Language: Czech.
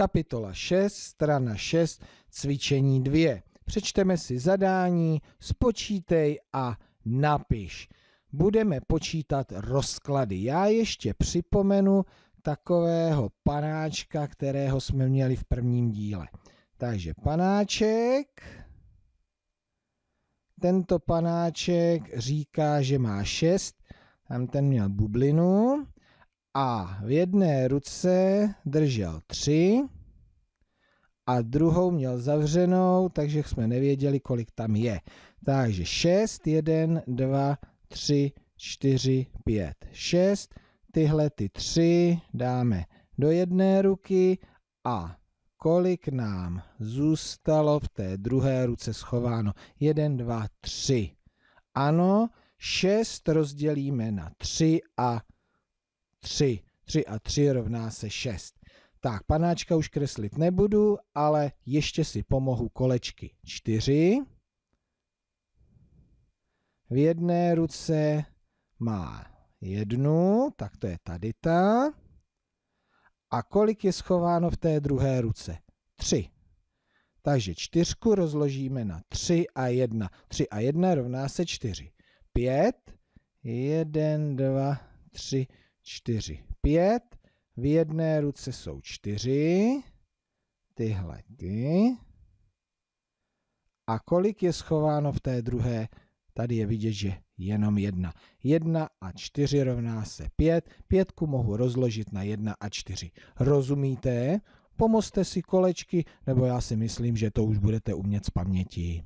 kapitola 6, strana 6, cvičení 2. Přečteme si zadání, spočítej a napiš. Budeme počítat rozklady. Já ještě připomenu takového panáčka, kterého jsme měli v prvním díle. Takže panáček, tento panáček říká, že má šest, tam ten měl bublinu, a v jedné ruce držel tři a druhou měl zavřenou, takže jsme nevěděli, kolik tam je. Takže 6, 1, 2, 3, 4, 5, 6. Tyhle ty tři dáme do jedné ruky a kolik nám zůstalo v té druhé ruce schováno? 1, 2, 3. Ano, 6 rozdělíme na 3 a 3. 3 a 3 rovná se 6. Tak, panáčka už kreslit nebudu, ale ještě si pomohu kolečky. 4. V jedné ruce má jednu, tak to je tady ta. A kolik je schováno v té druhé ruce? 3. Takže čtyřku rozložíme na 3 a 1. 3 a 1 rovná se 4. 5, 1, 2, 3, čtyři pět V jedné ruce jsou čtyři, tyhle ty. A kolik je schováno v té druhé? Tady je vidět, že jenom jedna. Jedna a čtyři rovná se pět. Pětku mohu rozložit na jedna a čtyři. Rozumíte? Pomozte si kolečky, nebo já si myslím, že to už budete umět z paměti.